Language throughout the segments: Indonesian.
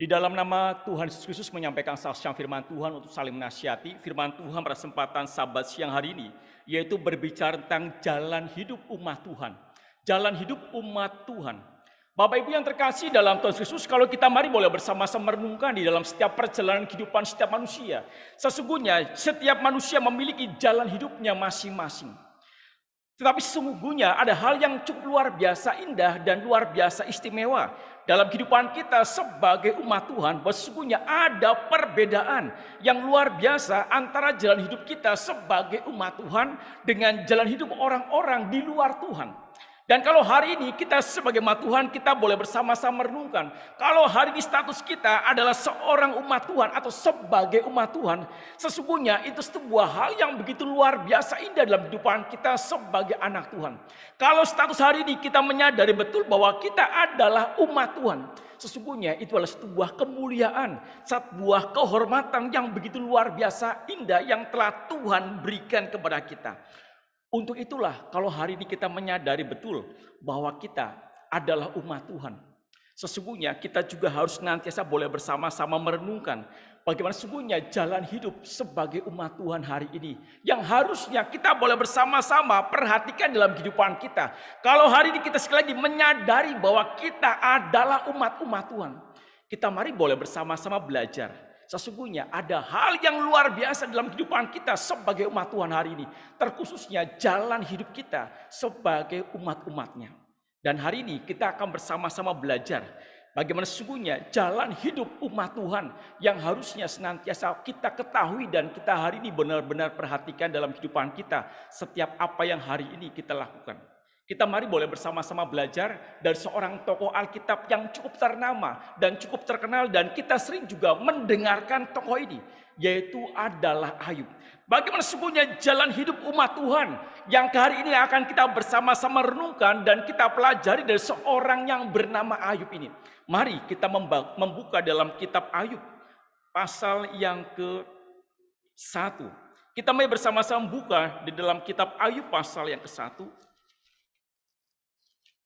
Di dalam nama Tuhan Yesus Kristus menyampaikan saksian firman Tuhan untuk saling menasihati. Firman Tuhan pada kesempatan sabat siang hari ini, yaitu berbicara tentang jalan hidup umat Tuhan. Jalan hidup umat Tuhan. Bapak Ibu yang terkasih dalam Tuhan Yesus, kalau kita mari boleh bersama-sama merenungkan di dalam setiap perjalanan kehidupan setiap manusia. Sesungguhnya setiap manusia memiliki jalan hidupnya masing-masing. Tetapi sesungguhnya ada hal yang cukup luar biasa indah dan luar biasa istimewa dalam kehidupan kita sebagai umat Tuhan sesungguhnya ada perbedaan yang luar biasa antara jalan hidup kita sebagai umat Tuhan dengan jalan hidup orang-orang di luar Tuhan. Dan kalau hari ini kita sebagai umat Tuhan kita boleh bersama-sama merenungkan. Kalau hari ini status kita adalah seorang umat Tuhan atau sebagai umat Tuhan. Sesungguhnya itu sebuah hal yang begitu luar biasa indah dalam kehidupan kita sebagai anak Tuhan. Kalau status hari ini kita menyadari betul bahwa kita adalah umat Tuhan. Sesungguhnya itu adalah sebuah kemuliaan, sebuah kehormatan yang begitu luar biasa indah yang telah Tuhan berikan kepada kita. Untuk itulah kalau hari ini kita menyadari betul bahwa kita adalah umat Tuhan. Sesungguhnya kita juga harus nantiasa boleh bersama-sama merenungkan bagaimana sesungguhnya jalan hidup sebagai umat Tuhan hari ini. Yang harusnya kita boleh bersama-sama perhatikan dalam kehidupan kita. Kalau hari ini kita sekali lagi menyadari bahwa kita adalah umat-umat Tuhan. Kita mari boleh bersama-sama belajar Sesungguhnya ada hal yang luar biasa dalam kehidupan kita sebagai umat Tuhan hari ini. Terkhususnya jalan hidup kita sebagai umat-umatnya. Dan hari ini kita akan bersama-sama belajar bagaimana sesungguhnya jalan hidup umat Tuhan yang harusnya senantiasa kita ketahui dan kita hari ini benar-benar perhatikan dalam kehidupan kita setiap apa yang hari ini kita lakukan. Kita mari boleh bersama-sama belajar dari seorang tokoh Alkitab yang cukup ternama dan cukup terkenal dan kita sering juga mendengarkan tokoh ini yaitu adalah Ayub. Bagaimana sesungguhnya jalan hidup umat Tuhan yang ke hari ini akan kita bersama-sama renungkan dan kita pelajari dari seorang yang bernama Ayub ini. Mari kita membuka dalam kitab Ayub pasal yang ke satu. Kita mari bersama-sama buka di dalam kitab Ayub pasal yang ke satu.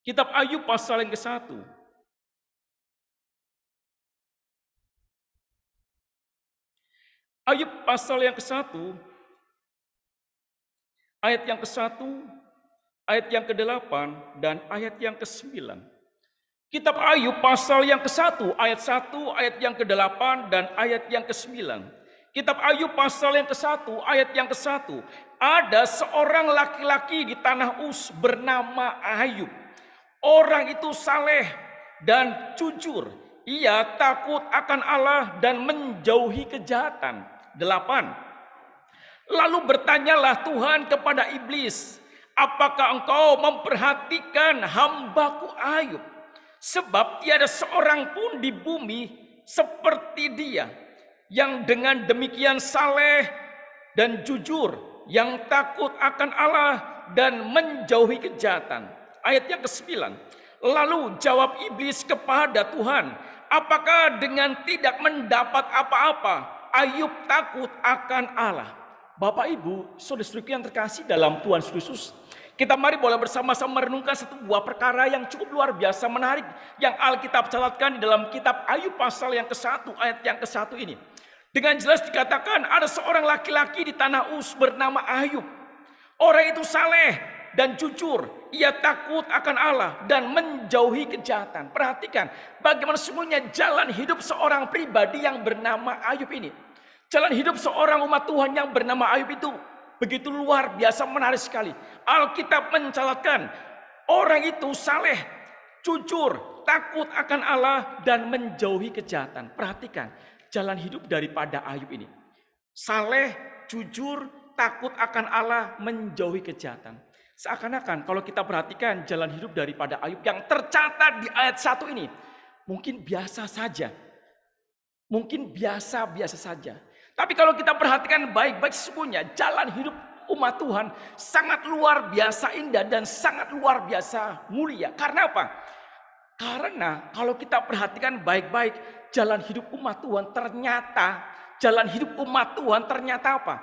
Kitab Ayub pasal yang ke-1. Ayub pasal yang ke-1 ayat yang ke-1, ayat yang ke-8 dan ayat yang ke-9. Kitab Ayub pasal yang ke-1, ayat 1, ayat yang ke-8 dan ayat yang ke-9. Kitab Ayub pasal yang ke-1, ayat yang ke-1. Ada seorang laki-laki di tanah Us bernama Ayub. Orang itu saleh dan jujur. Ia takut akan Allah dan menjauhi kejahatan. Delapan. Lalu bertanyalah Tuhan kepada iblis, apakah engkau memperhatikan hambaku Ayub? Sebab tiada seorang pun di bumi seperti dia yang dengan demikian saleh dan jujur, yang takut akan Allah dan menjauhi kejahatan. Ayatnya ke-9. Lalu jawab iblis kepada Tuhan, apakah dengan tidak mendapat apa-apa, Ayub takut akan Allah. Bapak Ibu, saudara-saudariku yang terkasih dalam Tuhan Yesus, kita mari boleh bersama-sama merenungkan satu buah perkara yang cukup luar biasa menarik yang Alkitab catatkan di dalam kitab Ayub pasal yang ke-1 ayat yang ke-1 ini. Dengan jelas dikatakan ada seorang laki-laki di tanah Us bernama Ayub. Orang itu saleh, dan jujur. Ia takut akan Allah dan menjauhi kejahatan. Perhatikan bagaimana semuanya jalan hidup seorang pribadi yang bernama Ayub ini. Jalan hidup seorang umat Tuhan yang bernama Ayub itu begitu luar biasa menarik sekali. Alkitab mencatatkan orang itu saleh, jujur, takut akan Allah dan menjauhi kejahatan. Perhatikan jalan hidup daripada Ayub ini. Saleh, jujur, takut akan Allah, menjauhi kejahatan. Seakan-akan kalau kita perhatikan jalan hidup daripada Ayub yang tercatat di ayat 1 ini. Mungkin biasa saja. Mungkin biasa-biasa saja. Tapi kalau kita perhatikan baik-baik semuanya jalan hidup umat Tuhan sangat luar biasa indah dan sangat luar biasa mulia. Karena apa? Karena kalau kita perhatikan baik-baik jalan hidup umat Tuhan ternyata jalan hidup umat Tuhan ternyata apa?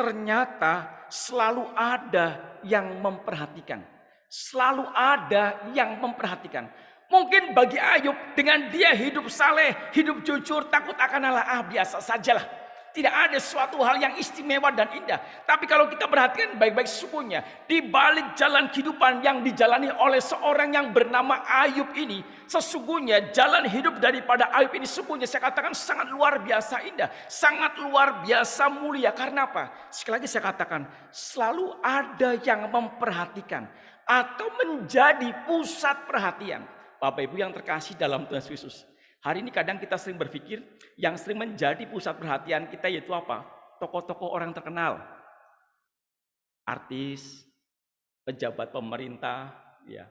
ternyata selalu ada yang memperhatikan. Selalu ada yang memperhatikan. Mungkin bagi Ayub dengan dia hidup saleh, hidup jujur, takut akan Allah, ah biasa sajalah. Tidak ada suatu hal yang istimewa dan indah. Tapi kalau kita perhatikan baik-baik sesungguhnya, di balik jalan kehidupan yang dijalani oleh seorang yang bernama Ayub ini, sesungguhnya jalan hidup daripada Ayub ini sesungguhnya saya katakan sangat luar biasa indah, sangat luar biasa mulia. Karena apa? Sekali lagi saya katakan, selalu ada yang memperhatikan atau menjadi pusat perhatian. Bapak Ibu yang terkasih dalam Tuhan Yesus. Hari ini kadang kita sering berpikir yang sering menjadi pusat perhatian kita yaitu apa? Tokoh-tokoh orang terkenal. Artis, pejabat pemerintah, ya.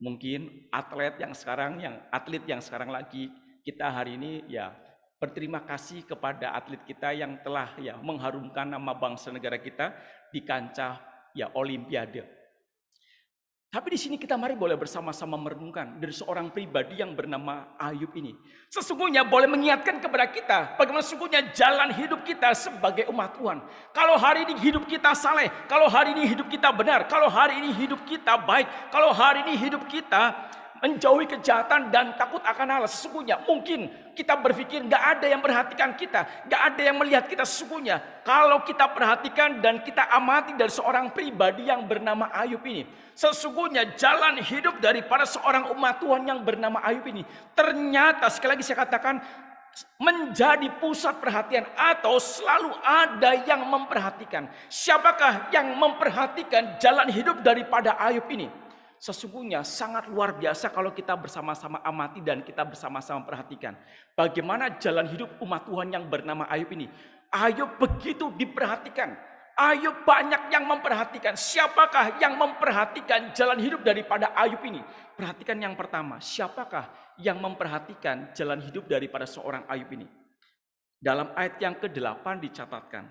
Mungkin atlet yang sekarang yang atlet yang sekarang lagi kita hari ini ya berterima kasih kepada atlet kita yang telah ya mengharumkan nama bangsa negara kita di kancah ya olimpiade. Tapi di sini kita mari boleh bersama-sama merenungkan dari seorang pribadi yang bernama Ayub ini. Sesungguhnya boleh mengingatkan kepada kita bagaimana sesungguhnya jalan hidup kita sebagai umat Tuhan. Kalau hari ini hidup kita saleh, kalau hari ini hidup kita benar, kalau hari ini hidup kita baik, kalau hari ini hidup kita menjauhi kejahatan dan takut akan Allah. Sesungguhnya mungkin kita berpikir gak ada yang perhatikan kita, gak ada yang melihat kita sesungguhnya. Kalau kita perhatikan dan kita amati dari seorang pribadi yang bernama Ayub ini, sesungguhnya jalan hidup daripada seorang umat Tuhan yang bernama Ayub ini, ternyata sekali lagi saya katakan menjadi pusat perhatian atau selalu ada yang memperhatikan. Siapakah yang memperhatikan jalan hidup daripada Ayub ini? sesungguhnya sangat luar biasa kalau kita bersama-sama amati dan kita bersama-sama perhatikan. Bagaimana jalan hidup umat Tuhan yang bernama Ayub ini. Ayub begitu diperhatikan. Ayub banyak yang memperhatikan. Siapakah yang memperhatikan jalan hidup daripada Ayub ini? Perhatikan yang pertama, siapakah yang memperhatikan jalan hidup daripada seorang Ayub ini? Dalam ayat yang ke-8 dicatatkan.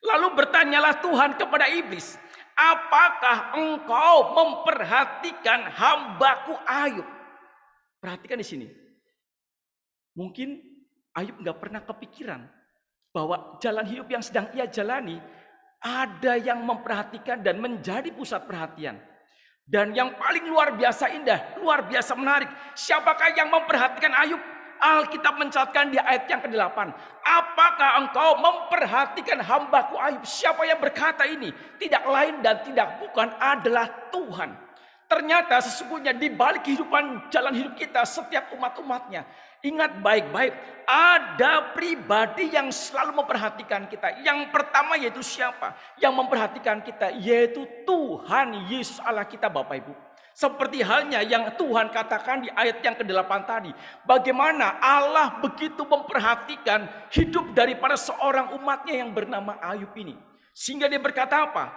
Lalu bertanyalah Tuhan kepada iblis, Apakah engkau memperhatikan hambaku Ayub? Perhatikan di sini. Mungkin Ayub nggak pernah kepikiran bahwa jalan hidup yang sedang ia jalani ada yang memperhatikan dan menjadi pusat perhatian. Dan yang paling luar biasa indah, luar biasa menarik. Siapakah yang memperhatikan Ayub? Alkitab mencatatkan di ayat yang ke-8. Apakah engkau memperhatikan hambaku Ayub? Siapa yang berkata ini? Tidak lain dan tidak bukan adalah Tuhan. Ternyata sesungguhnya di balik kehidupan jalan hidup kita setiap umat-umatnya. Ingat baik-baik, ada pribadi yang selalu memperhatikan kita. Yang pertama yaitu siapa? Yang memperhatikan kita yaitu Tuhan Yesus Allah kita Bapak Ibu. Seperti halnya yang Tuhan katakan di ayat yang ke-8 tadi. Bagaimana Allah begitu memperhatikan hidup daripada seorang umatnya yang bernama Ayub ini. Sehingga dia berkata apa?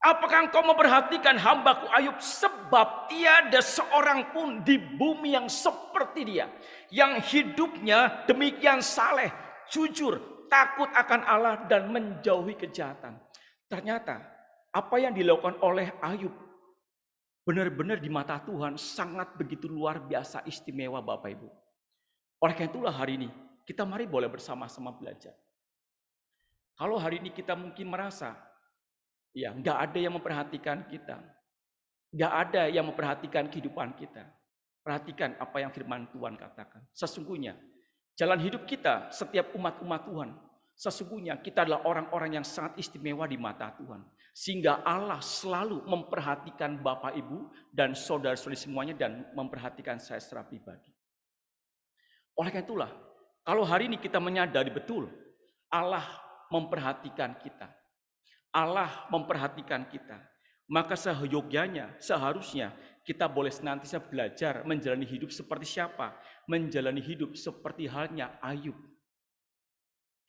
Apakah engkau memperhatikan hambaku Ayub sebab tiada seorang pun di bumi yang seperti dia. Yang hidupnya demikian saleh, jujur, takut akan Allah dan menjauhi kejahatan. Ternyata apa yang dilakukan oleh Ayub benar-benar di mata Tuhan sangat begitu luar biasa istimewa Bapak Ibu. Oleh karena itulah hari ini kita mari boleh bersama-sama belajar. Kalau hari ini kita mungkin merasa, ya nggak ada yang memperhatikan kita. Nggak ada yang memperhatikan kehidupan kita. Perhatikan apa yang firman Tuhan katakan. Sesungguhnya, jalan hidup kita, setiap umat-umat Tuhan, Sesungguhnya kita adalah orang-orang yang sangat istimewa di mata Tuhan. Sehingga Allah selalu memperhatikan Bapak Ibu dan saudara-saudari semuanya dan memperhatikan saya secara pribadi. Oleh karena itulah, kalau hari ini kita menyadari betul Allah memperhatikan kita. Allah memperhatikan kita. Maka seyogyanya, seharusnya kita boleh senantiasa belajar menjalani hidup seperti siapa? Menjalani hidup seperti halnya Ayub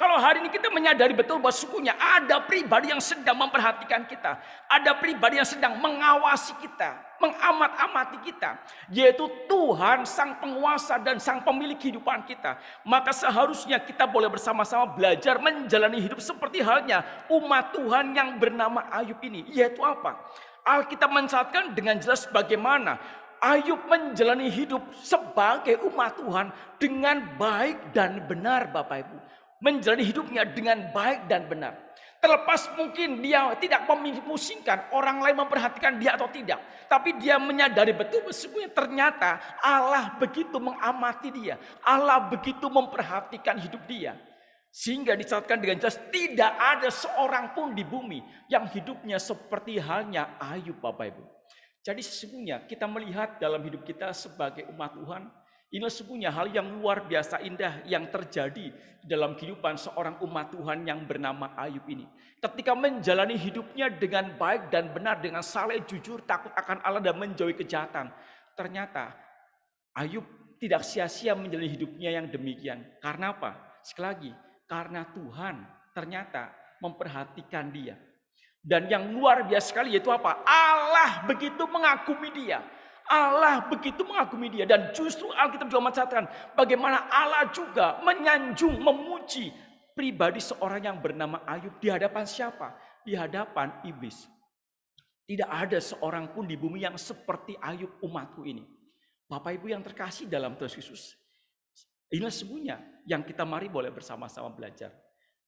kalau hari ini kita menyadari betul bahwa sukunya ada pribadi yang sedang memperhatikan kita. Ada pribadi yang sedang mengawasi kita. Mengamat-amati kita. Yaitu Tuhan sang penguasa dan sang pemilik kehidupan kita. Maka seharusnya kita boleh bersama-sama belajar menjalani hidup seperti halnya umat Tuhan yang bernama Ayub ini. Yaitu apa? Alkitab mencatatkan dengan jelas bagaimana Ayub menjalani hidup sebagai umat Tuhan dengan baik dan benar Bapak Ibu menjalani hidupnya dengan baik dan benar. Terlepas mungkin dia tidak memusingkan orang lain memperhatikan dia atau tidak. Tapi dia menyadari betul sesungguhnya ternyata Allah begitu mengamati dia. Allah begitu memperhatikan hidup dia. Sehingga dicatatkan dengan jelas tidak ada seorang pun di bumi yang hidupnya seperti halnya Ayub Bapak Ibu. Jadi sesungguhnya kita melihat dalam hidup kita sebagai umat Tuhan Inilah sesungguhnya hal yang luar biasa indah yang terjadi dalam kehidupan seorang umat Tuhan yang bernama Ayub ini. Ketika menjalani hidupnya dengan baik dan benar, dengan saleh, jujur, takut akan Allah dan menjauhi kejahatan. Ternyata Ayub tidak sia-sia menjalani hidupnya yang demikian. Karena apa? Sekali lagi, karena Tuhan ternyata memperhatikan dia. Dan yang luar biasa sekali yaitu apa? Allah begitu mengagumi dia. Allah begitu mengagumi dia dan justru Alkitab juga mencatatkan bagaimana Allah juga menyanjung, memuji pribadi seorang yang bernama Ayub di hadapan siapa? Di hadapan iblis. Tidak ada seorang pun di bumi yang seperti Ayub umatku ini. Bapak Ibu yang terkasih dalam Tuhan Yesus. Inilah semuanya yang kita mari boleh bersama-sama belajar.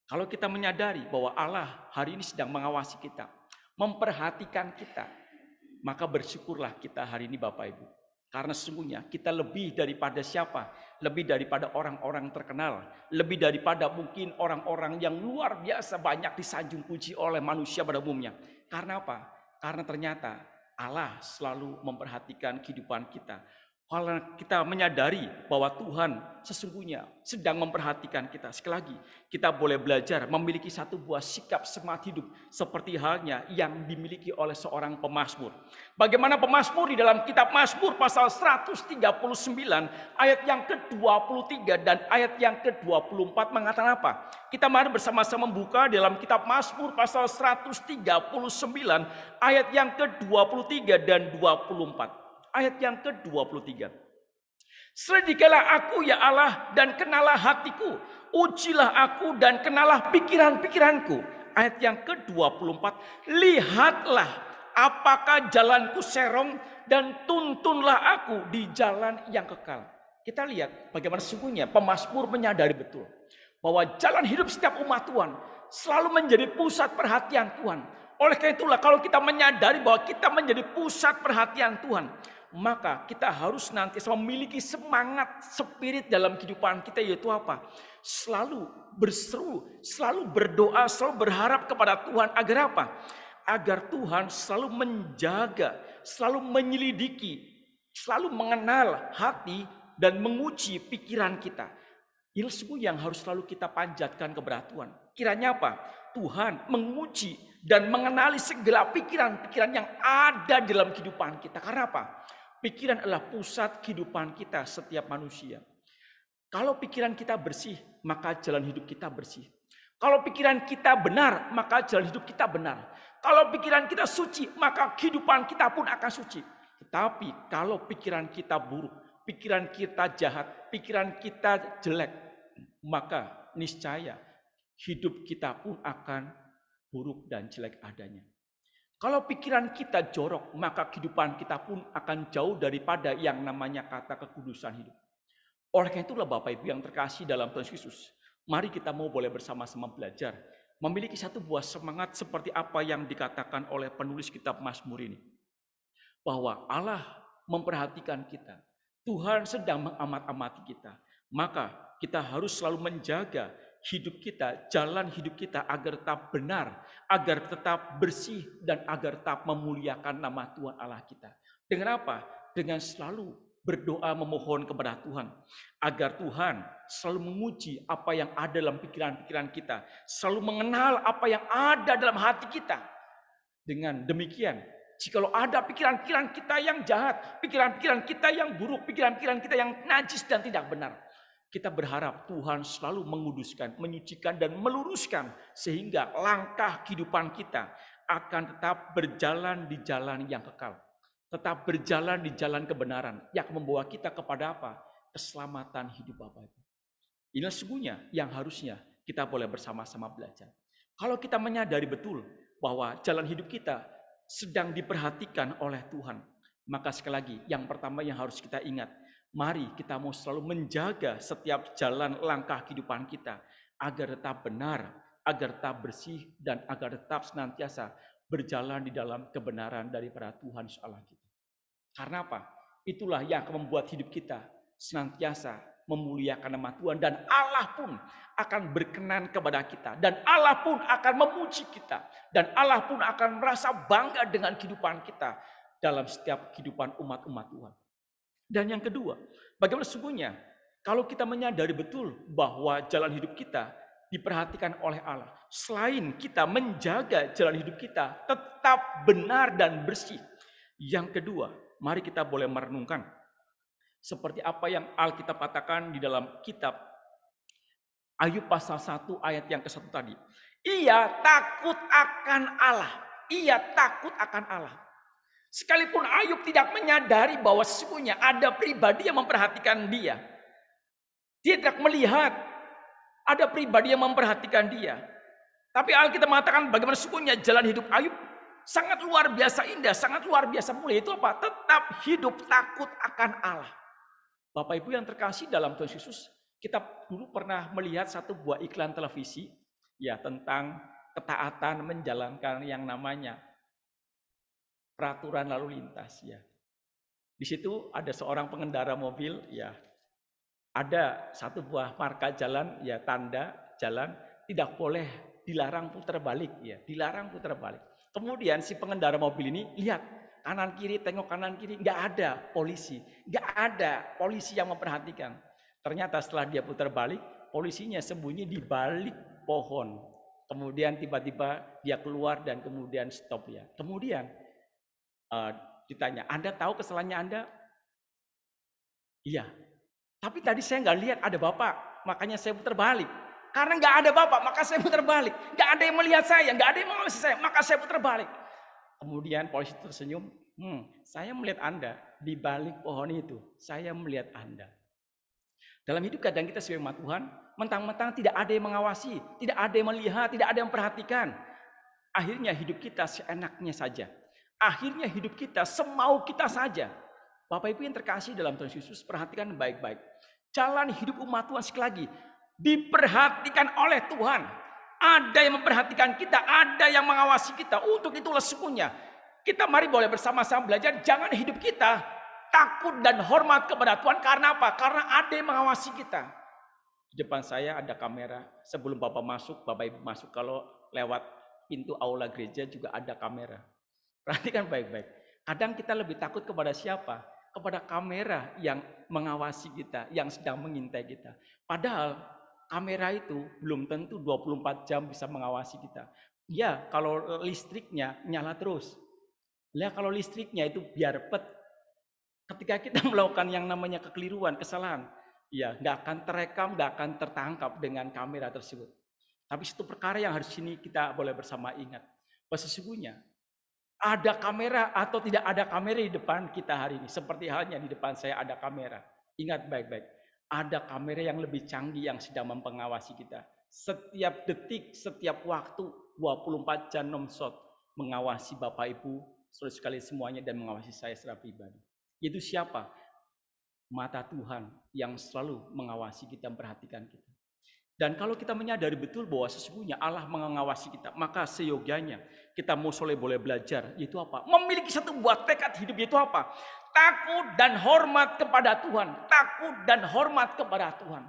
Kalau kita menyadari bahwa Allah hari ini sedang mengawasi kita, memperhatikan kita, maka bersyukurlah kita hari ini Bapak Ibu. Karena sesungguhnya kita lebih daripada siapa? Lebih daripada orang-orang terkenal. Lebih daripada mungkin orang-orang yang luar biasa banyak disanjung puji oleh manusia pada umumnya. Karena apa? Karena ternyata Allah selalu memperhatikan kehidupan kita kita menyadari bahwa Tuhan sesungguhnya sedang memperhatikan kita. Sekali lagi, kita boleh belajar memiliki satu buah sikap semangat hidup seperti halnya yang dimiliki oleh seorang pemazmur. Bagaimana pemazmur di dalam kitab Mazmur pasal 139 ayat yang ke-23 dan ayat yang ke-24 mengatakan apa? Kita mari bersama-sama membuka dalam kitab Mazmur pasal 139 ayat yang ke-23 dan 24 ayat yang ke-23. Selidikilah aku ya Allah dan kenalah hatiku, ujilah aku dan kenalah pikiran-pikiranku. Ayat yang ke-24, lihatlah apakah jalanku serong dan tuntunlah aku di jalan yang kekal. Kita lihat bagaimana sesungguhnya pemasmur menyadari betul bahwa jalan hidup setiap umat Tuhan selalu menjadi pusat perhatian Tuhan. Oleh karena itulah kalau kita menyadari bahwa kita menjadi pusat perhatian Tuhan, maka kita harus nanti memiliki semangat spirit dalam kehidupan kita yaitu apa? Selalu berseru, selalu berdoa, selalu berharap kepada Tuhan agar apa? Agar Tuhan selalu menjaga, selalu menyelidiki, selalu mengenal hati dan menguji pikiran kita. Ilmu yang harus selalu kita panjatkan kepada Tuhan. Kiranya apa? Tuhan menguji dan mengenali segala pikiran-pikiran yang ada dalam kehidupan kita. Karena apa? Pikiran adalah pusat kehidupan kita setiap manusia. Kalau pikiran kita bersih, maka jalan hidup kita bersih. Kalau pikiran kita benar, maka jalan hidup kita benar. Kalau pikiran kita suci, maka kehidupan kita pun akan suci. Tetapi kalau pikiran kita buruk, pikiran kita jahat, pikiran kita jelek, maka niscaya hidup kita pun akan buruk dan jelek adanya. Kalau pikiran kita jorok, maka kehidupan kita pun akan jauh daripada yang namanya kata kekudusan hidup. Oleh karena itulah Bapak Ibu yang terkasih dalam Tuhan Yesus, mari kita mau boleh bersama-sama belajar memiliki satu buah semangat seperti apa yang dikatakan oleh penulis kitab Mazmur ini. Bahwa Allah memperhatikan kita. Tuhan sedang mengamat-amati kita. Maka kita harus selalu menjaga hidup kita, jalan hidup kita agar tetap benar, agar tetap bersih, dan agar tetap memuliakan nama Tuhan Allah kita. Dengan apa? Dengan selalu berdoa memohon kepada Tuhan. Agar Tuhan selalu menguji apa yang ada dalam pikiran-pikiran kita. Selalu mengenal apa yang ada dalam hati kita. Dengan demikian, jikalau ada pikiran-pikiran kita yang jahat, pikiran-pikiran kita yang buruk, pikiran-pikiran kita yang najis dan tidak benar kita berharap Tuhan selalu menguduskan, menyucikan, dan meluruskan sehingga langkah kehidupan kita akan tetap berjalan di jalan yang kekal. Tetap berjalan di jalan kebenaran yang membawa kita kepada apa? Keselamatan hidup Bapak Ibu. Inilah sesungguhnya yang harusnya kita boleh bersama-sama belajar. Kalau kita menyadari betul bahwa jalan hidup kita sedang diperhatikan oleh Tuhan, maka sekali lagi yang pertama yang harus kita ingat, Mari kita mau selalu menjaga setiap jalan langkah kehidupan kita agar tetap benar, agar tetap bersih, dan agar tetap senantiasa berjalan di dalam kebenaran daripada Tuhan Allah kita. Karena apa? Itulah yang akan membuat hidup kita senantiasa memuliakan nama Tuhan dan Allah pun akan berkenan kepada kita dan Allah pun akan memuji kita dan Allah pun akan merasa bangga dengan kehidupan kita dalam setiap kehidupan umat-umat Tuhan. Dan yang kedua, bagaimana sesungguhnya kalau kita menyadari betul bahwa jalan hidup kita diperhatikan oleh Allah. Selain kita menjaga jalan hidup kita tetap benar dan bersih. Yang kedua, mari kita boleh merenungkan seperti apa yang Alkitab katakan di dalam kitab Ayub pasal 1 ayat yang ke-1 tadi. Ia takut akan Allah. Ia takut akan Allah. Sekalipun Ayub tidak menyadari bahwa sesungguhnya ada pribadi yang memperhatikan dia. Dia tidak melihat ada pribadi yang memperhatikan dia. Tapi Alkitab mengatakan bagaimana sesungguhnya jalan hidup Ayub sangat luar biasa indah, sangat luar biasa mulia. Itu apa? Tetap hidup takut akan Allah. Bapak Ibu yang terkasih dalam Tuhan Yesus, kita dulu pernah melihat satu buah iklan televisi ya tentang ketaatan menjalankan yang namanya peraturan lalu lintas ya. Di situ ada seorang pengendara mobil ya. Ada satu buah marka jalan ya tanda jalan tidak boleh dilarang putar balik ya, dilarang putar balik. Kemudian si pengendara mobil ini lihat kanan kiri tengok kanan kiri nggak ada polisi, nggak ada polisi yang memperhatikan. Ternyata setelah dia putar balik, polisinya sembunyi di balik pohon. Kemudian tiba-tiba dia keluar dan kemudian stop ya. Kemudian uh, ditanya, Anda tahu kesalahannya Anda? Iya. Tapi tadi saya nggak lihat ada Bapak, makanya saya putar balik. Karena nggak ada Bapak, maka saya putar balik. Nggak ada yang melihat saya, nggak ada yang mengawasi saya, maka saya putar balik. Kemudian polisi tersenyum, hmm, saya melihat Anda di balik pohon itu. Saya melihat Anda. Dalam hidup kadang kita sebagai umat Tuhan, mentang-mentang tidak ada yang mengawasi, tidak ada yang melihat, tidak ada yang perhatikan, Akhirnya hidup kita seenaknya saja. Akhirnya hidup kita semau kita saja. Bapak Ibu yang terkasih dalam Tuhan Yesus, perhatikan baik-baik. Jalan hidup umat Tuhan sekali lagi diperhatikan oleh Tuhan. Ada yang memperhatikan kita, ada yang mengawasi kita. Untuk itulah sekunya. Kita mari boleh bersama-sama belajar jangan hidup kita takut dan hormat kepada Tuhan karena apa? Karena ada yang mengawasi kita. Di depan saya ada kamera. Sebelum Bapak masuk, Bapak Ibu masuk kalau lewat pintu aula gereja juga ada kamera Perhatikan baik-baik. Kadang kita lebih takut kepada siapa? Kepada kamera yang mengawasi kita, yang sedang mengintai kita. Padahal kamera itu belum tentu 24 jam bisa mengawasi kita. Ya, kalau listriknya nyala terus. Ya, kalau listriknya itu biar pet. Ketika kita melakukan yang namanya kekeliruan, kesalahan, ya nggak akan terekam, nggak akan tertangkap dengan kamera tersebut. Tapi satu perkara yang harus ini kita boleh bersama ingat. Bahwa sesungguhnya ada kamera atau tidak ada kamera di depan kita hari ini. Seperti halnya di depan saya ada kamera. Ingat baik-baik. Ada kamera yang lebih canggih yang sedang mempengawasi kita. Setiap detik, setiap waktu, 24 jam nomsot mengawasi Bapak Ibu, saudara sekali semuanya dan mengawasi saya secara pribadi. Itu siapa? Mata Tuhan yang selalu mengawasi kita, memperhatikan kita. Dan kalau kita menyadari betul bahwa sesungguhnya Allah mengawasi kita, maka seyogianya kita mau boleh belajar, yaitu apa? Memiliki satu buah tekad hidup, yaitu apa? Takut dan hormat kepada Tuhan. Takut dan hormat kepada Tuhan.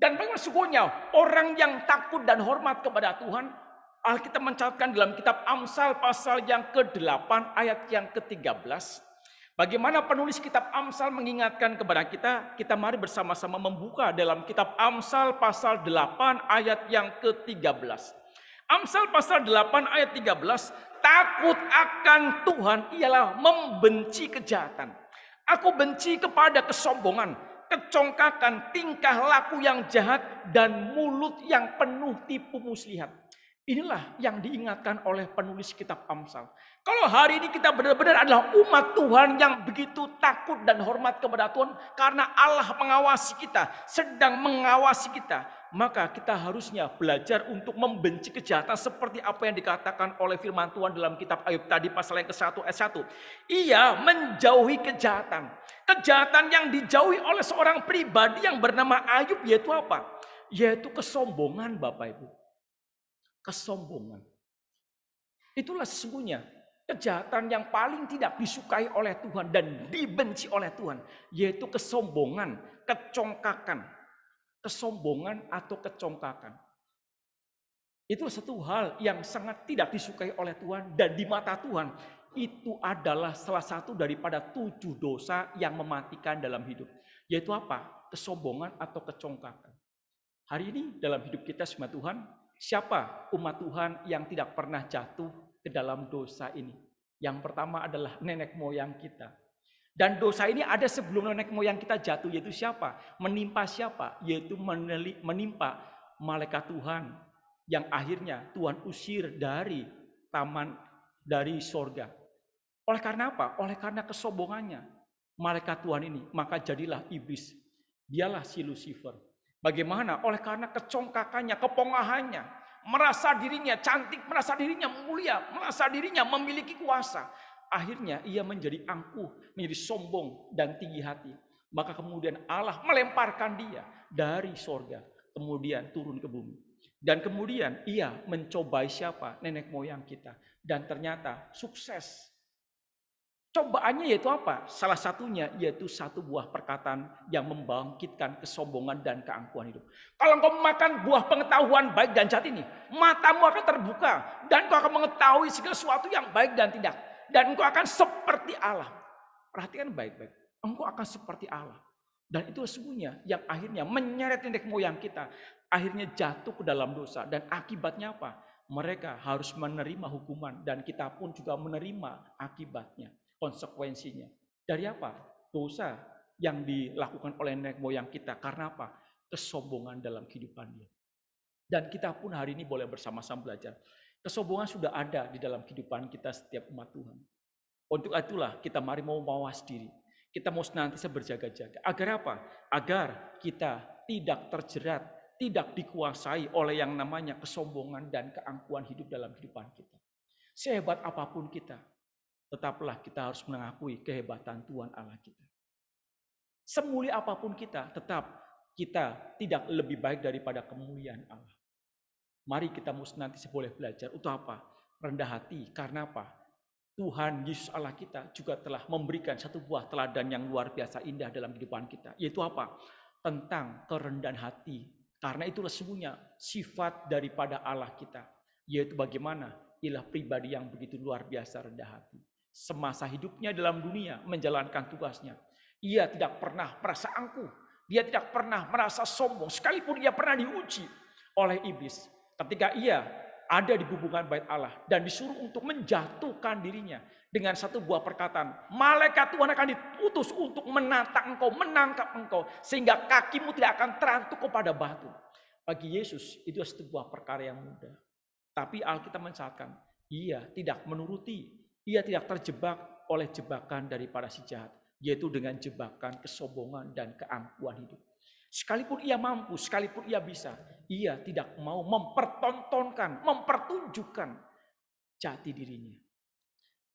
Dan memang sesungguhnya orang yang takut dan hormat kepada Tuhan, Alkitab mencatatkan dalam kitab Amsal pasal yang ke-8 ayat yang ke-13, Bagaimana penulis kitab Amsal mengingatkan kepada kita, kita mari bersama-sama membuka dalam kitab Amsal pasal 8 ayat yang ke-13. Amsal pasal 8 ayat 13, takut akan Tuhan ialah membenci kejahatan. Aku benci kepada kesombongan, kecongkakan, tingkah laku yang jahat, dan mulut yang penuh tipu muslihat. Inilah yang diingatkan oleh penulis kitab Amsal. Kalau hari ini kita benar-benar adalah umat Tuhan yang begitu takut dan hormat kepada Tuhan karena Allah mengawasi kita, sedang mengawasi kita, maka kita harusnya belajar untuk membenci kejahatan seperti apa yang dikatakan oleh firman Tuhan dalam kitab Ayub tadi pasal yang ke-1 ayat 1. Ia menjauhi kejahatan. Kejahatan yang dijauhi oleh seorang pribadi yang bernama Ayub yaitu apa? Yaitu kesombongan Bapak Ibu kesombongan. Itulah sesungguhnya kejahatan yang paling tidak disukai oleh Tuhan dan dibenci oleh Tuhan, yaitu kesombongan, kecongkakan. Kesombongan atau kecongkakan. Itu satu hal yang sangat tidak disukai oleh Tuhan dan di mata Tuhan itu adalah salah satu daripada tujuh dosa yang mematikan dalam hidup. Yaitu apa? Kesombongan atau kecongkakan. Hari ini dalam hidup kita semua Tuhan, Siapa umat Tuhan yang tidak pernah jatuh ke dalam dosa ini? Yang pertama adalah nenek moyang kita. Dan dosa ini ada sebelum nenek moyang kita jatuh, yaitu siapa? Menimpa siapa? Yaitu menimpa malaikat Tuhan yang akhirnya Tuhan usir dari taman dari sorga. Oleh karena apa? Oleh karena kesombongannya malaikat Tuhan ini, maka jadilah iblis. Dialah si Lucifer. Bagaimana? Oleh karena kecongkakannya, kepongahannya, merasa dirinya cantik, merasa dirinya mulia, merasa dirinya memiliki kuasa. Akhirnya ia menjadi angkuh, menjadi sombong dan tinggi hati. Maka kemudian Allah melemparkan dia dari sorga, kemudian turun ke bumi. Dan kemudian ia mencobai siapa? Nenek moyang kita. Dan ternyata sukses Cobaannya yaitu apa? Salah satunya yaitu satu buah perkataan yang membangkitkan kesombongan dan keangkuhan hidup. Kalau engkau makan buah pengetahuan baik dan jahat ini, matamu akan terbuka dan engkau akan mengetahui segala sesuatu yang baik dan tidak. Dan engkau akan seperti Allah. Perhatikan baik-baik. Engkau akan seperti Allah. Dan itu sesungguhnya yang akhirnya menyeret nenek moyang kita. Akhirnya jatuh ke dalam dosa. Dan akibatnya apa? Mereka harus menerima hukuman dan kita pun juga menerima akibatnya konsekuensinya. Dari apa? Dosa yang dilakukan oleh nenek moyang kita. Karena apa? Kesombongan dalam kehidupan dia. Dan kita pun hari ini boleh bersama-sama belajar. Kesombongan sudah ada di dalam kehidupan kita setiap umat Tuhan. Untuk itulah kita mari mau mawas diri. Kita mau senantiasa berjaga-jaga. Agar apa? Agar kita tidak terjerat, tidak dikuasai oleh yang namanya kesombongan dan keangkuhan hidup dalam kehidupan kita. Sehebat apapun kita, tetaplah kita harus mengakui kehebatan Tuhan Allah kita. Semulia apapun kita, tetap kita tidak lebih baik daripada kemuliaan Allah. Mari kita mesti nanti seboleh belajar untuk apa? Rendah hati. Karena apa? Tuhan Yesus Allah kita juga telah memberikan satu buah teladan yang luar biasa indah dalam kehidupan kita. Yaitu apa? Tentang kerendahan hati. Karena itu sesungguhnya sifat daripada Allah kita. Yaitu bagaimana? Ialah pribadi yang begitu luar biasa rendah hati. Semasa hidupnya dalam dunia menjalankan tugasnya. Ia tidak pernah merasa angkuh. Dia tidak pernah merasa sombong. Sekalipun ia pernah diuji oleh iblis. Ketika ia ada di hubungan bait Allah. Dan disuruh untuk menjatuhkan dirinya. Dengan satu buah perkataan. Malaikat Tuhan akan diutus untuk menantang engkau, menangkap engkau. Sehingga kakimu tidak akan terantuk kepada batu. Bagi Yesus itu sebuah perkara yang mudah. Tapi Alkitab mencatatkan. Ia tidak menuruti ia tidak terjebak oleh jebakan daripada si jahat, yaitu dengan jebakan kesombongan dan keangkuhan hidup. Sekalipun ia mampu, sekalipun ia bisa, ia tidak mau mempertontonkan, mempertunjukkan jati dirinya.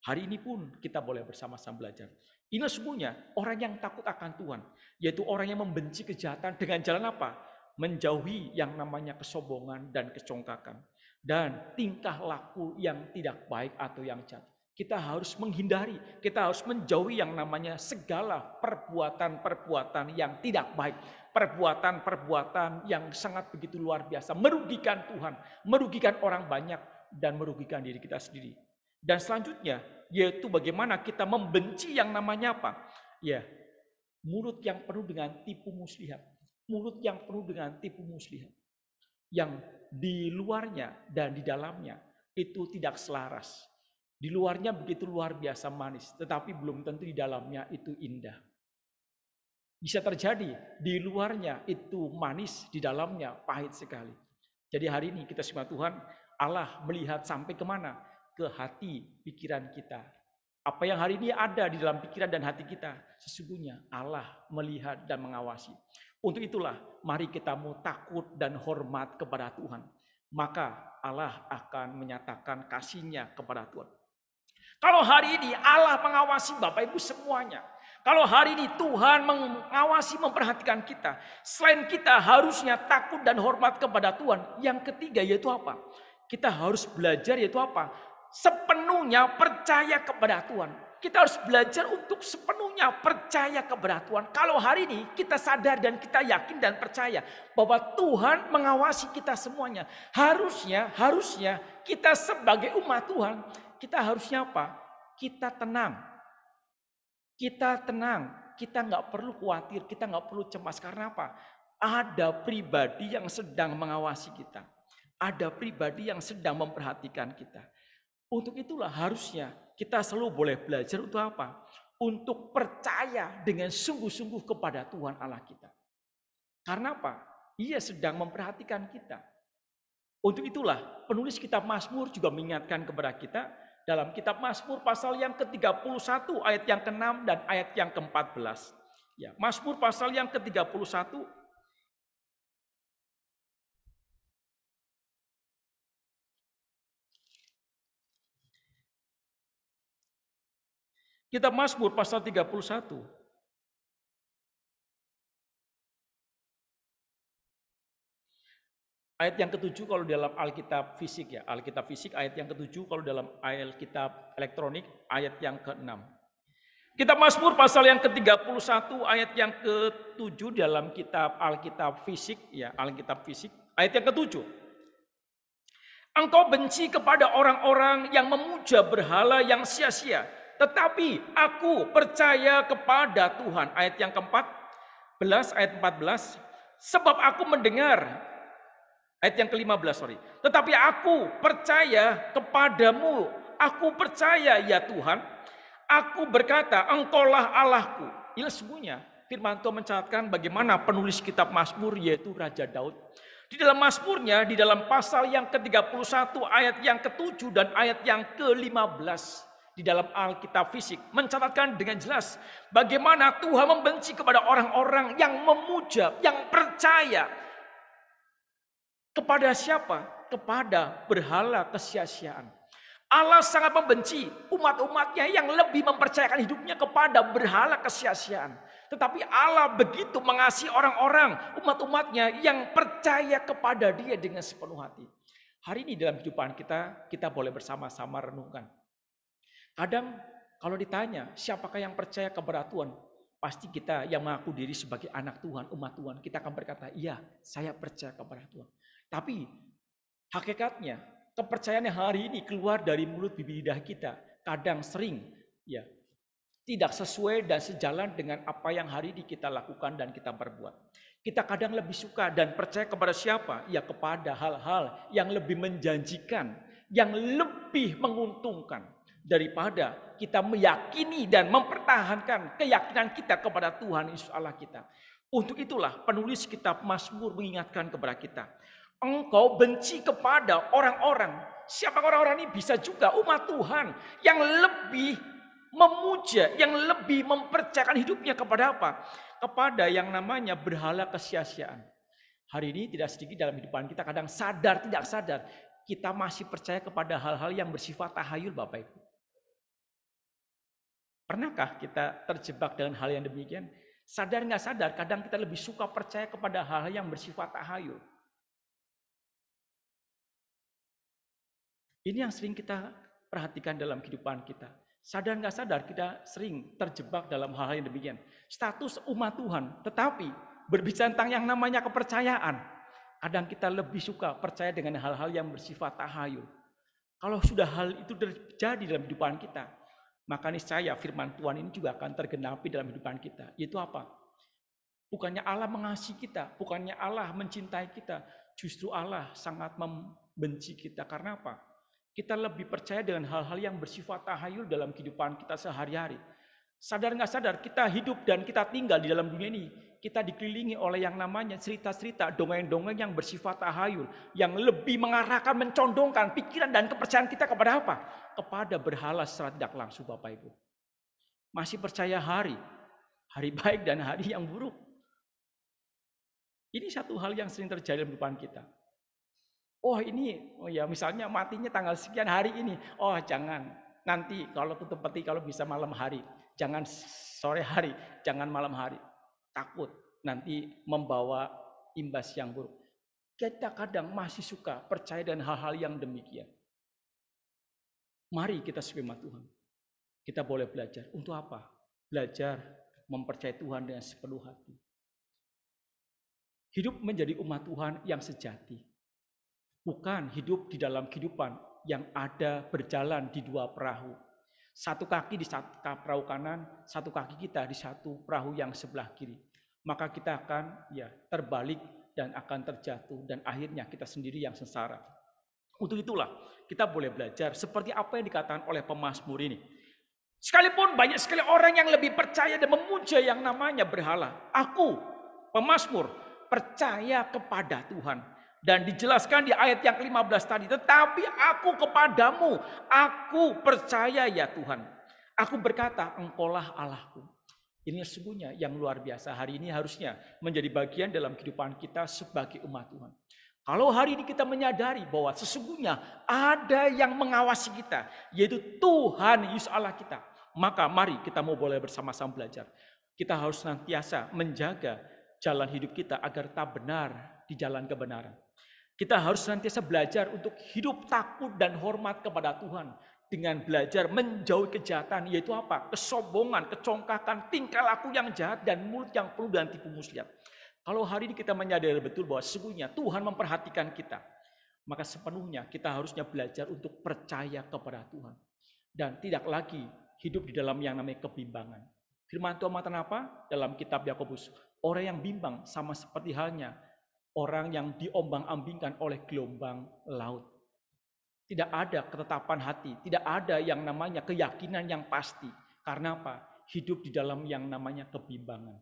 Hari ini pun kita boleh bersama-sama belajar. Ini semuanya orang yang takut akan Tuhan, yaitu orang yang membenci kejahatan dengan jalan apa? Menjauhi yang namanya kesombongan dan kecongkakan dan tingkah laku yang tidak baik atau yang jahat. Kita harus menghindari, kita harus menjauhi yang namanya segala perbuatan-perbuatan yang tidak baik. Perbuatan-perbuatan yang sangat begitu luar biasa. Merugikan Tuhan, merugikan orang banyak, dan merugikan diri kita sendiri. Dan selanjutnya, yaitu bagaimana kita membenci yang namanya apa? Ya, mulut yang penuh dengan tipu muslihat. Mulut yang penuh dengan tipu muslihat. Yang di luarnya dan di dalamnya itu tidak selaras. Di luarnya begitu luar biasa manis, tetapi belum tentu di dalamnya itu indah. Bisa terjadi di luarnya itu manis, di dalamnya pahit sekali. Jadi hari ini kita semua Tuhan, Allah melihat sampai kemana? Ke hati pikiran kita. Apa yang hari ini ada di dalam pikiran dan hati kita, sesungguhnya Allah melihat dan mengawasi. Untuk itulah mari kita mau takut dan hormat kepada Tuhan. Maka Allah akan menyatakan kasihnya kepada Tuhan. Kalau hari ini Allah mengawasi Bapak Ibu semuanya. Kalau hari ini Tuhan mengawasi memperhatikan kita. Selain kita harusnya takut dan hormat kepada Tuhan. Yang ketiga yaitu apa? Kita harus belajar yaitu apa? Sepenuhnya percaya kepada Tuhan. Kita harus belajar untuk sepenuhnya percaya kepada Tuhan. Kalau hari ini kita sadar dan kita yakin dan percaya bahwa Tuhan mengawasi kita semuanya. Harusnya, harusnya kita sebagai umat Tuhan kita harusnya apa? Kita tenang. Kita tenang. Kita nggak perlu khawatir, kita nggak perlu cemas. Karena apa? Ada pribadi yang sedang mengawasi kita. Ada pribadi yang sedang memperhatikan kita. Untuk itulah harusnya kita selalu boleh belajar untuk apa? Untuk percaya dengan sungguh-sungguh kepada Tuhan Allah kita. Karena apa? Ia sedang memperhatikan kita. Untuk itulah penulis kitab Mazmur juga mengingatkan kepada kita dalam kitab Mazmur pasal yang ke-31 ayat yang ke-6 dan ayat yang ke-14. Ya, Mazmur pasal yang ke-31 Kitab Mazmur pasal 31 Ayat yang ketujuh kalau dalam Alkitab fisik ya, Alkitab fisik ayat yang ketujuh kalau dalam Alkitab elektronik ayat yang keenam. Kitab Mazmur pasal yang ke-31 ayat yang ke-7 dalam kitab Alkitab fisik ya, Alkitab fisik ayat yang ke-7. Engkau benci kepada orang-orang yang memuja berhala yang sia-sia, tetapi aku percaya kepada Tuhan. Ayat yang keempat, belas ayat 14, sebab aku mendengar Ayat yang ke-15, sorry. Tetapi aku percaya kepadamu. Aku percaya ya Tuhan. Aku berkata, engkaulah Allahku. Inilah semuanya. firman Tuhan mencatatkan bagaimana penulis kitab Mazmur yaitu Raja Daud. Di dalam Mazmurnya, di dalam pasal yang ke-31, ayat yang ke-7 dan ayat yang ke-15. Di dalam Alkitab fisik mencatatkan dengan jelas bagaimana Tuhan membenci kepada orang-orang yang memuja, yang percaya, kepada siapa? Kepada berhala kesia-siaan. Allah sangat membenci umat-umatnya yang lebih mempercayakan hidupnya kepada berhala kesia-siaan. Tetapi Allah begitu mengasihi orang-orang, umat-umatnya yang percaya kepada dia dengan sepenuh hati. Hari ini dalam kehidupan kita, kita boleh bersama-sama renungkan. Kadang kalau ditanya siapakah yang percaya kepada Tuhan, pasti kita yang mengaku diri sebagai anak Tuhan, umat Tuhan, kita akan berkata, iya saya percaya kepada Tuhan. Tapi hakikatnya kepercayaan yang hari ini keluar dari mulut bibir lidah kita kadang sering ya tidak sesuai dan sejalan dengan apa yang hari ini kita lakukan dan kita perbuat. Kita kadang lebih suka dan percaya kepada siapa? Ya kepada hal-hal yang lebih menjanjikan, yang lebih menguntungkan daripada kita meyakini dan mempertahankan keyakinan kita kepada Tuhan Yesus Allah kita. Untuk itulah penulis kitab Mazmur mengingatkan kepada kita Engkau benci kepada orang-orang. Siapa orang-orang ini bisa juga umat Tuhan yang lebih memuja, yang lebih mempercayakan hidupnya kepada apa? Kepada yang namanya berhala kesia-siaan. Hari ini tidak sedikit dalam kehidupan kita kadang sadar, tidak sadar. Kita masih percaya kepada hal-hal yang bersifat tahayul Bapak Ibu. Pernahkah kita terjebak dengan hal yang demikian? Sadar nggak sadar, kadang kita lebih suka percaya kepada hal-hal yang bersifat tahayul. Ini yang sering kita perhatikan dalam kehidupan kita. Sadar nggak sadar kita sering terjebak dalam hal-hal yang demikian. Status umat Tuhan, tetapi berbicara tentang yang namanya kepercayaan. Kadang kita lebih suka percaya dengan hal-hal yang bersifat tahayul. Kalau sudah hal itu terjadi dalam kehidupan kita, maka niscaya firman Tuhan ini juga akan tergenapi dalam kehidupan kita. Yaitu apa? Bukannya Allah mengasihi kita, bukannya Allah mencintai kita, justru Allah sangat membenci kita. Karena apa? Kita lebih percaya dengan hal-hal yang bersifat tahayul dalam kehidupan kita sehari-hari. Sadar nggak sadar, kita hidup dan kita tinggal di dalam dunia ini. Kita dikelilingi oleh yang namanya cerita-cerita, dongeng-dongeng yang bersifat tahayul. Yang lebih mengarahkan, mencondongkan pikiran dan kepercayaan kita kepada apa? Kepada berhala secara tidak langsung Bapak Ibu. Masih percaya hari, hari baik dan hari yang buruk. Ini satu hal yang sering terjadi dalam kehidupan kita. Oh ini, oh ya misalnya matinya tanggal sekian hari ini. Oh jangan, nanti kalau tutup peti kalau bisa malam hari. Jangan sore hari, jangan malam hari. Takut nanti membawa imbas yang buruk. Kita kadang masih suka percaya dan hal-hal yang demikian. Mari kita umat Tuhan. Kita boleh belajar. Untuk apa? Belajar mempercayai Tuhan dengan sepenuh hati. Hidup menjadi umat Tuhan yang sejati Bukan hidup di dalam kehidupan yang ada berjalan di dua perahu. Satu kaki di satu perahu kanan, satu kaki kita di satu perahu yang sebelah kiri. Maka kita akan ya terbalik dan akan terjatuh dan akhirnya kita sendiri yang sengsara. Untuk itulah kita boleh belajar seperti apa yang dikatakan oleh pemazmur ini. Sekalipun banyak sekali orang yang lebih percaya dan memuja yang namanya berhala. Aku, pemazmur, percaya kepada Tuhan. Dan dijelaskan di ayat yang ke-15 tadi. Tetapi aku kepadamu, aku percaya ya Tuhan. Aku berkata, engkaulah Allahku. Ini sesungguhnya yang luar biasa. Hari ini harusnya menjadi bagian dalam kehidupan kita sebagai umat Tuhan. Kalau hari ini kita menyadari bahwa sesungguhnya ada yang mengawasi kita, yaitu Tuhan Yesus Allah kita, maka mari kita mau boleh bersama-sama belajar. Kita harus nantiasa menjaga jalan hidup kita agar tak benar di jalan kebenaran. Kita harus senantiasa belajar untuk hidup takut dan hormat kepada Tuhan. Dengan belajar menjauhi kejahatan, yaitu apa? Kesombongan, kecongkakan, tingkah laku yang jahat, dan mulut yang penuh dengan tipu muslihat. Kalau hari ini kita menyadari betul bahwa sesungguhnya Tuhan memperhatikan kita, maka sepenuhnya kita harusnya belajar untuk percaya kepada Tuhan. Dan tidak lagi hidup di dalam yang namanya kebimbangan. Firman Tuhan mengatakan apa? Dalam kitab Yakobus, orang yang bimbang sama seperti halnya orang yang diombang-ambingkan oleh gelombang laut. Tidak ada ketetapan hati, tidak ada yang namanya keyakinan yang pasti. Karena apa? Hidup di dalam yang namanya kebimbangan.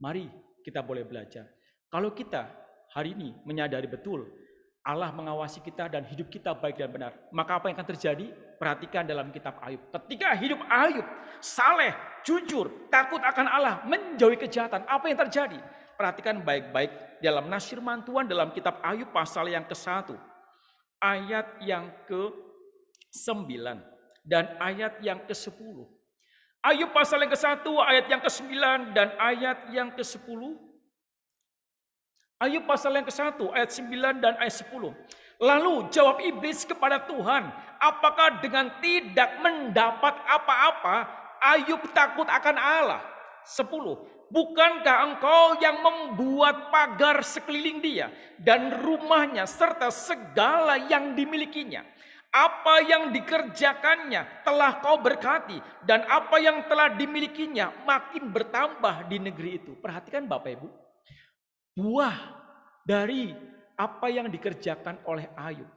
Mari kita boleh belajar. Kalau kita hari ini menyadari betul Allah mengawasi kita dan hidup kita baik dan benar, maka apa yang akan terjadi? Perhatikan dalam kitab Ayub. Ketika hidup Ayub saleh, jujur, takut akan Allah, menjauhi kejahatan, apa yang terjadi? perhatikan baik-baik dalam nasir mantuan dalam kitab Ayub pasal yang ke-1 ayat yang ke-9 dan ayat yang ke-10. Ayub pasal yang ke-1 ayat yang ke-9 dan ayat yang ke-10. Ayub pasal yang ke-1 ayat 9 dan ayat 10. Lalu jawab iblis kepada Tuhan, apakah dengan tidak mendapat apa-apa Ayub takut akan Allah? 10. Bukankah engkau yang membuat pagar sekeliling dia dan rumahnya serta segala yang dimilikinya? Apa yang dikerjakannya telah kau berkati dan apa yang telah dimilikinya makin bertambah di negeri itu. Perhatikan Bapak Ibu. Buah dari apa yang dikerjakan oleh Ayub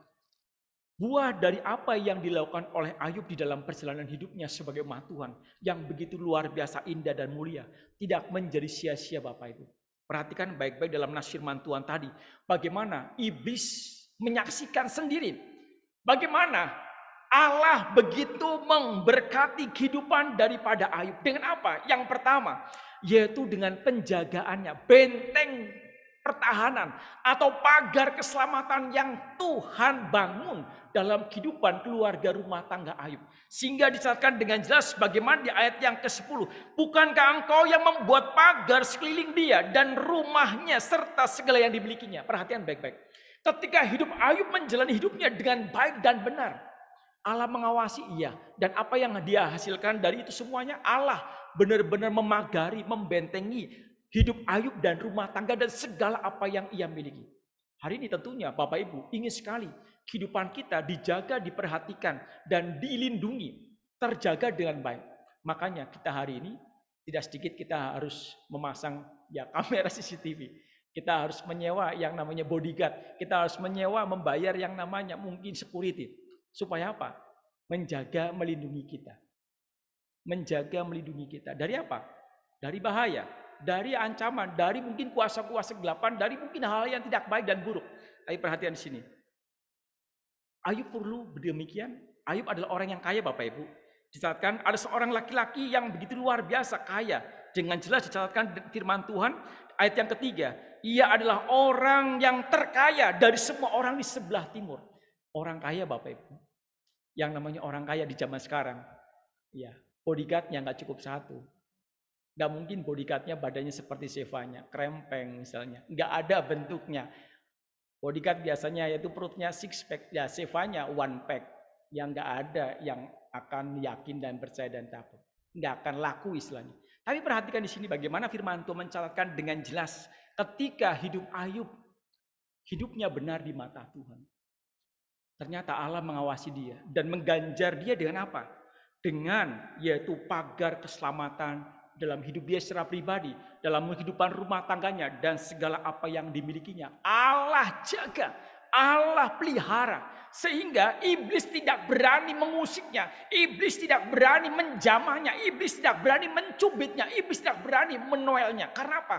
buah dari apa yang dilakukan oleh Ayub di dalam perjalanan hidupnya sebagai umat Tuhan yang begitu luar biasa indah dan mulia tidak menjadi sia-sia Bapak Ibu. Perhatikan baik-baik dalam nasir mantuan tadi bagaimana iblis menyaksikan sendiri bagaimana Allah begitu memberkati kehidupan daripada Ayub dengan apa? Yang pertama, yaitu dengan penjagaannya, benteng pertahanan atau pagar keselamatan yang Tuhan bangun dalam kehidupan keluarga rumah tangga Ayub. Sehingga dicatatkan dengan jelas bagaimana di ayat yang ke-10. Bukankah engkau yang membuat pagar sekeliling dia dan rumahnya serta segala yang dimilikinya. Perhatian baik-baik. Ketika hidup Ayub menjalani hidupnya dengan baik dan benar. Allah mengawasi ia. Dan apa yang dia hasilkan dari itu semuanya Allah benar-benar memagari, membentengi hidup Ayub dan rumah tangga dan segala apa yang ia miliki. Hari ini tentunya Bapak Ibu ingin sekali kehidupan kita dijaga, diperhatikan, dan dilindungi, terjaga dengan baik. Makanya kita hari ini tidak sedikit kita harus memasang ya kamera CCTV. Kita harus menyewa yang namanya bodyguard. Kita harus menyewa, membayar yang namanya mungkin security. Supaya apa? Menjaga, melindungi kita. Menjaga, melindungi kita. Dari apa? Dari bahaya dari ancaman, dari mungkin kuasa-kuasa gelapan, dari mungkin hal hal yang tidak baik dan buruk. Ayo perhatian di sini. Ayub perlu demikian. Ayub adalah orang yang kaya Bapak Ibu. Dicatatkan ada seorang laki-laki yang begitu luar biasa kaya. Dengan jelas dicatatkan firman Tuhan ayat yang ketiga. Ia adalah orang yang terkaya dari semua orang di sebelah timur. Orang kaya Bapak Ibu. Yang namanya orang kaya di zaman sekarang. Ya, bodyguardnya nggak cukup satu Gak mungkin bodyguardnya badannya seperti sevanya krempeng misalnya. Gak ada bentuknya. Bodyguard biasanya yaitu perutnya six pack, ya sevanya one pack. Yang gak ada yang akan yakin dan percaya dan takut. Gak akan laku istilahnya. Tapi perhatikan di sini bagaimana firman Tuhan mencatatkan dengan jelas ketika hidup Ayub hidupnya benar di mata Tuhan. Ternyata Allah mengawasi dia dan mengganjar dia dengan apa? Dengan yaitu pagar keselamatan dalam hidup dia secara pribadi, dalam kehidupan rumah tangganya, dan segala apa yang dimilikinya. Allah jaga, Allah pelihara. Sehingga iblis tidak berani mengusiknya. Iblis tidak berani menjamahnya. Iblis tidak berani mencubitnya. Iblis tidak berani menoelnya. Karena apa?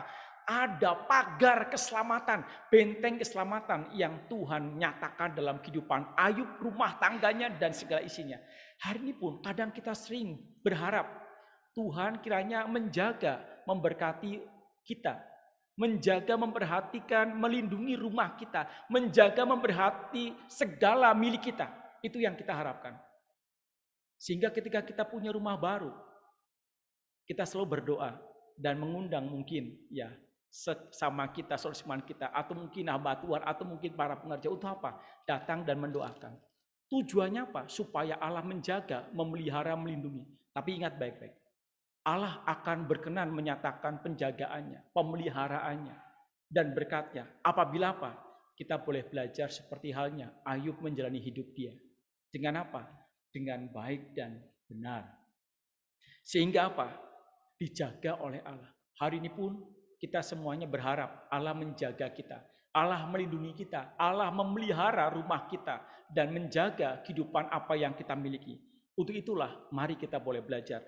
Ada pagar keselamatan, benteng keselamatan yang Tuhan nyatakan dalam kehidupan Ayub, rumah tangganya, dan segala isinya. Hari ini pun kadang kita sering berharap Tuhan kiranya menjaga, memberkati kita. Menjaga, memperhatikan, melindungi rumah kita. Menjaga, memperhati segala milik kita. Itu yang kita harapkan. Sehingga ketika kita punya rumah baru, kita selalu berdoa dan mengundang mungkin ya sama kita, solusiman kita, atau mungkin abah Tuhan, atau mungkin para pengerja untuk apa? Datang dan mendoakan. Tujuannya apa? Supaya Allah menjaga, memelihara, melindungi. Tapi ingat baik-baik. Allah akan berkenan menyatakan penjagaannya, pemeliharaannya, dan berkatnya. Apabila apa? Kita boleh belajar seperti halnya Ayub menjalani hidup dia. Dengan apa? Dengan baik dan benar. Sehingga apa? Dijaga oleh Allah. Hari ini pun kita semuanya berharap Allah menjaga kita. Allah melindungi kita. Allah memelihara rumah kita. Dan menjaga kehidupan apa yang kita miliki. Untuk itulah mari kita boleh belajar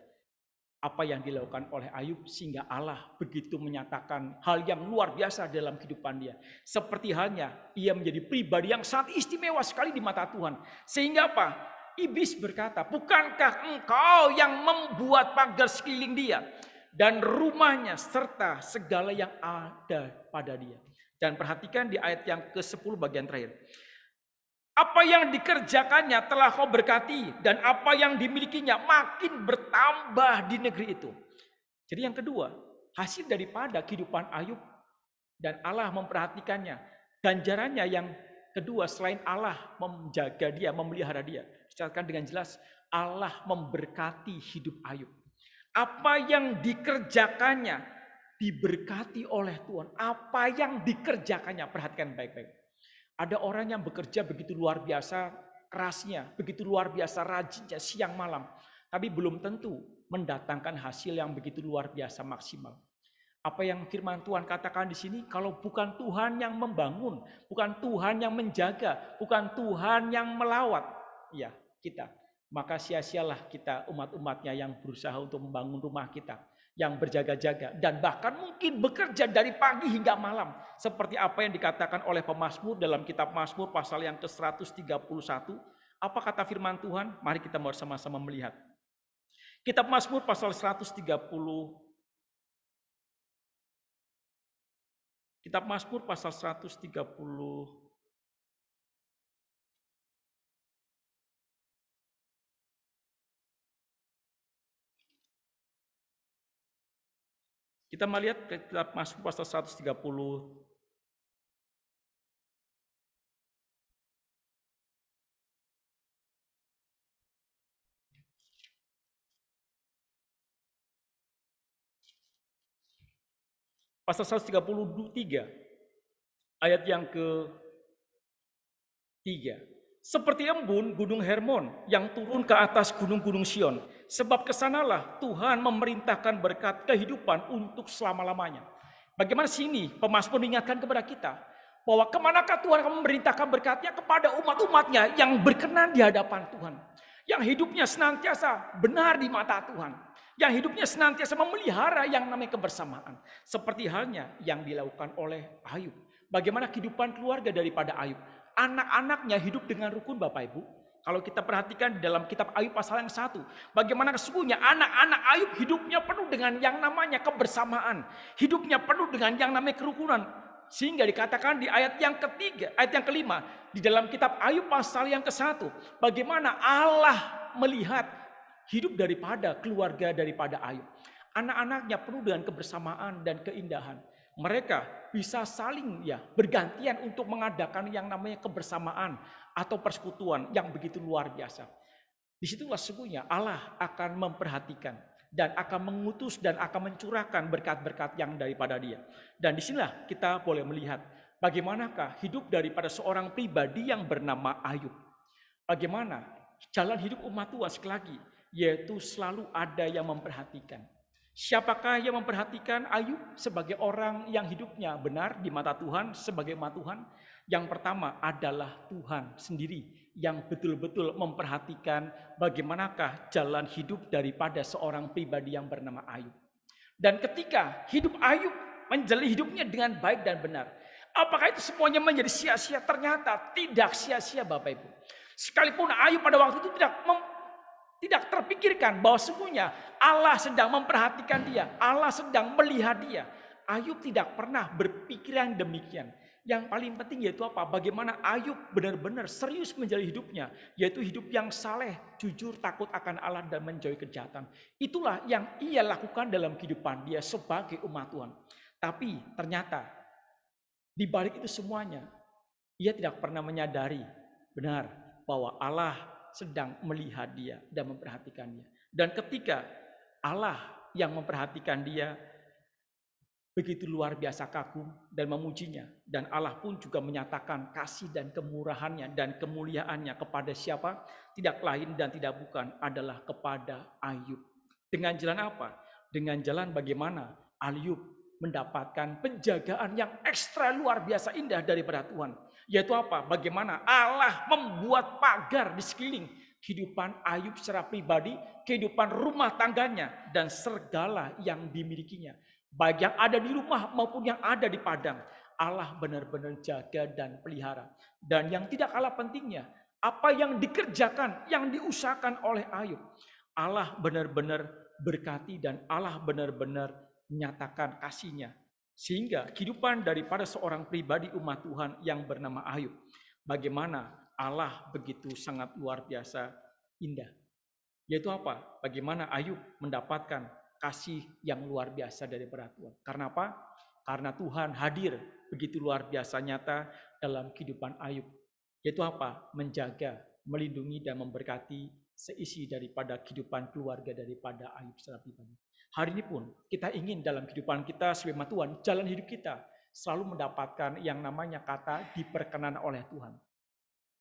apa yang dilakukan oleh Ayub sehingga Allah begitu menyatakan hal yang luar biasa dalam kehidupan dia. Seperti halnya ia menjadi pribadi yang sangat istimewa sekali di mata Tuhan. Sehingga apa? Iblis berkata, bukankah engkau yang membuat pagar sekeliling dia dan rumahnya serta segala yang ada pada dia. Dan perhatikan di ayat yang ke-10 bagian terakhir. Apa yang dikerjakannya telah kau berkati dan apa yang dimilikinya makin bertambah di negeri itu. Jadi yang kedua, hasil daripada kehidupan Ayub dan Allah memperhatikannya. Ganjarannya yang kedua selain Allah menjaga dia, memelihara dia. Dicatatkan dengan jelas Allah memberkati hidup Ayub. Apa yang dikerjakannya diberkati oleh Tuhan. Apa yang dikerjakannya, perhatikan baik-baik. Ada orang yang bekerja begitu luar biasa kerasnya, begitu luar biasa rajinnya siang malam, tapi belum tentu mendatangkan hasil yang begitu luar biasa maksimal. Apa yang firman Tuhan katakan di sini, kalau bukan Tuhan yang membangun, bukan Tuhan yang menjaga, bukan Tuhan yang melawat, ya kita, maka sia-sialah kita umat-umatnya yang berusaha untuk membangun rumah kita yang berjaga-jaga dan bahkan mungkin bekerja dari pagi hingga malam seperti apa yang dikatakan oleh pemazmur dalam kitab Mazmur pasal yang ke-131 apa kata firman Tuhan mari kita bersama-sama melihat kitab Mazmur pasal 130 kitab Mazmur pasal 130 Kita melihat kita masuk pasal 130 pasal 133 ayat yang ke 3. Seperti embun gunung Hermon yang turun ke atas gunung-gunung Sion. Sebab kesanalah Tuhan memerintahkan berkat kehidupan untuk selama-lamanya. Bagaimana sini pemasmur mengingatkan kepada kita bahwa kemanakah Tuhan akan memerintahkan berkatnya kepada umat-umatnya yang berkenan di hadapan Tuhan. Yang hidupnya senantiasa benar di mata Tuhan. Yang hidupnya senantiasa memelihara yang namanya kebersamaan. Seperti halnya yang dilakukan oleh Ayub. Bagaimana kehidupan keluarga daripada Ayub anak-anaknya hidup dengan rukun Bapak Ibu. Kalau kita perhatikan di dalam kitab Ayub pasal yang satu, bagaimana sesungguhnya anak-anak Ayub hidupnya penuh dengan yang namanya kebersamaan, hidupnya penuh dengan yang namanya kerukunan. Sehingga dikatakan di ayat yang ketiga, ayat yang kelima, di dalam kitab Ayub pasal yang ke satu, bagaimana Allah melihat hidup daripada keluarga daripada Ayub. Anak-anaknya penuh dengan kebersamaan dan keindahan mereka bisa saling ya bergantian untuk mengadakan yang namanya kebersamaan atau persekutuan yang begitu luar biasa. Disitulah sesungguhnya Allah akan memperhatikan dan akan mengutus dan akan mencurahkan berkat-berkat yang daripada dia. Dan disinilah kita boleh melihat bagaimanakah hidup daripada seorang pribadi yang bernama Ayub. Bagaimana jalan hidup umat Tuhan sekali lagi, yaitu selalu ada yang memperhatikan Siapakah yang memperhatikan Ayub sebagai orang yang hidupnya benar di mata Tuhan, sebagai mata Tuhan? Yang pertama adalah Tuhan sendiri yang betul-betul memperhatikan bagaimanakah jalan hidup daripada seorang pribadi yang bernama Ayub. Dan ketika hidup Ayub menjalani hidupnya dengan baik dan benar, apakah itu semuanya menjadi sia-sia? Ternyata tidak sia-sia Bapak Ibu. Sekalipun Ayub pada waktu itu tidak tidak terpikirkan bahwa semuanya Allah sedang memperhatikan dia. Allah sedang melihat dia. Ayub tidak pernah berpikiran demikian. Yang paling penting yaitu apa? Bagaimana Ayub benar-benar serius menjalani hidupnya. Yaitu hidup yang saleh, jujur, takut akan Allah dan menjauhi kejahatan. Itulah yang ia lakukan dalam kehidupan dia sebagai umat Tuhan. Tapi ternyata di balik itu semuanya ia tidak pernah menyadari benar bahwa Allah sedang melihat dia dan memperhatikannya. Dan ketika Allah yang memperhatikan dia begitu luar biasa kagum dan memujinya dan Allah pun juga menyatakan kasih dan kemurahannya dan kemuliaannya kepada siapa tidak lain dan tidak bukan adalah kepada Ayub dengan jalan apa dengan jalan bagaimana Ayub mendapatkan penjagaan yang ekstra luar biasa indah daripada Tuhan yaitu apa? Bagaimana Allah membuat pagar di sekeliling kehidupan Ayub secara pribadi, kehidupan rumah tangganya, dan segala yang dimilikinya. Baik yang ada di rumah maupun yang ada di padang. Allah benar-benar jaga dan pelihara. Dan yang tidak kalah pentingnya, apa yang dikerjakan, yang diusahakan oleh Ayub. Allah benar-benar berkati dan Allah benar-benar menyatakan kasihnya sehingga kehidupan daripada seorang pribadi umat Tuhan yang bernama Ayub. Bagaimana Allah begitu sangat luar biasa indah. Yaitu apa? Bagaimana Ayub mendapatkan kasih yang luar biasa dari Tuhan. Karena apa? Karena Tuhan hadir begitu luar biasa nyata dalam kehidupan Ayub. Yaitu apa? Menjaga, melindungi, dan memberkati seisi daripada kehidupan keluarga daripada Ayub secara pribadi. Hari ini pun kita ingin dalam kehidupan kita sebagai Tuhan, jalan hidup kita selalu mendapatkan yang namanya kata diperkenan oleh Tuhan.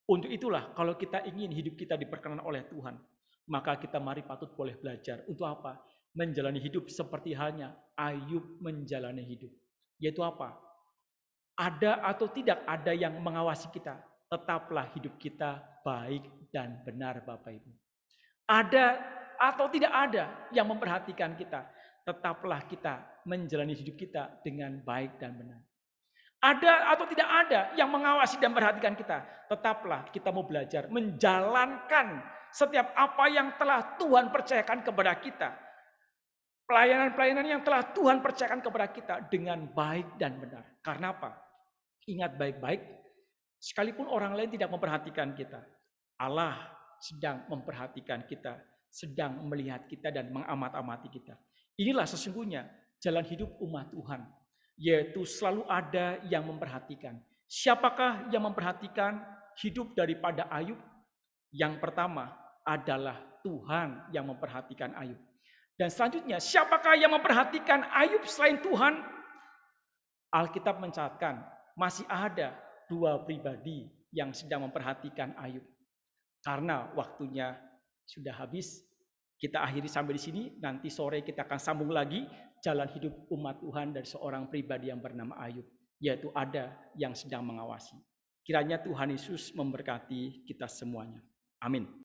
Untuk itulah kalau kita ingin hidup kita diperkenan oleh Tuhan, maka kita mari patut boleh belajar. Untuk apa? Menjalani hidup seperti hanya Ayub menjalani hidup. Yaitu apa? Ada atau tidak ada yang mengawasi kita, tetaplah hidup kita baik dan benar Bapak Ibu. Ada atau tidak ada yang memperhatikan kita, tetaplah kita menjalani hidup kita dengan baik dan benar. Ada atau tidak ada yang mengawasi dan perhatikan kita, tetaplah kita mau belajar menjalankan setiap apa yang telah Tuhan percayakan kepada kita. Pelayanan-pelayanan yang telah Tuhan percayakan kepada kita dengan baik dan benar. Karena apa? Ingat baik-baik, sekalipun orang lain tidak memperhatikan kita, Allah sedang memperhatikan kita sedang melihat kita dan mengamat-amati kita. Inilah sesungguhnya jalan hidup umat Tuhan, yaitu selalu ada yang memperhatikan. Siapakah yang memperhatikan hidup daripada Ayub? Yang pertama adalah Tuhan yang memperhatikan Ayub. Dan selanjutnya, siapakah yang memperhatikan Ayub selain Tuhan? Alkitab mencatatkan masih ada dua pribadi yang sedang memperhatikan Ayub. Karena waktunya sudah habis. Kita akhiri sampai di sini, nanti sore kita akan sambung lagi jalan hidup umat Tuhan dari seorang pribadi yang bernama Ayub, yaitu ada yang sedang mengawasi. Kiranya Tuhan Yesus memberkati kita semuanya. Amin.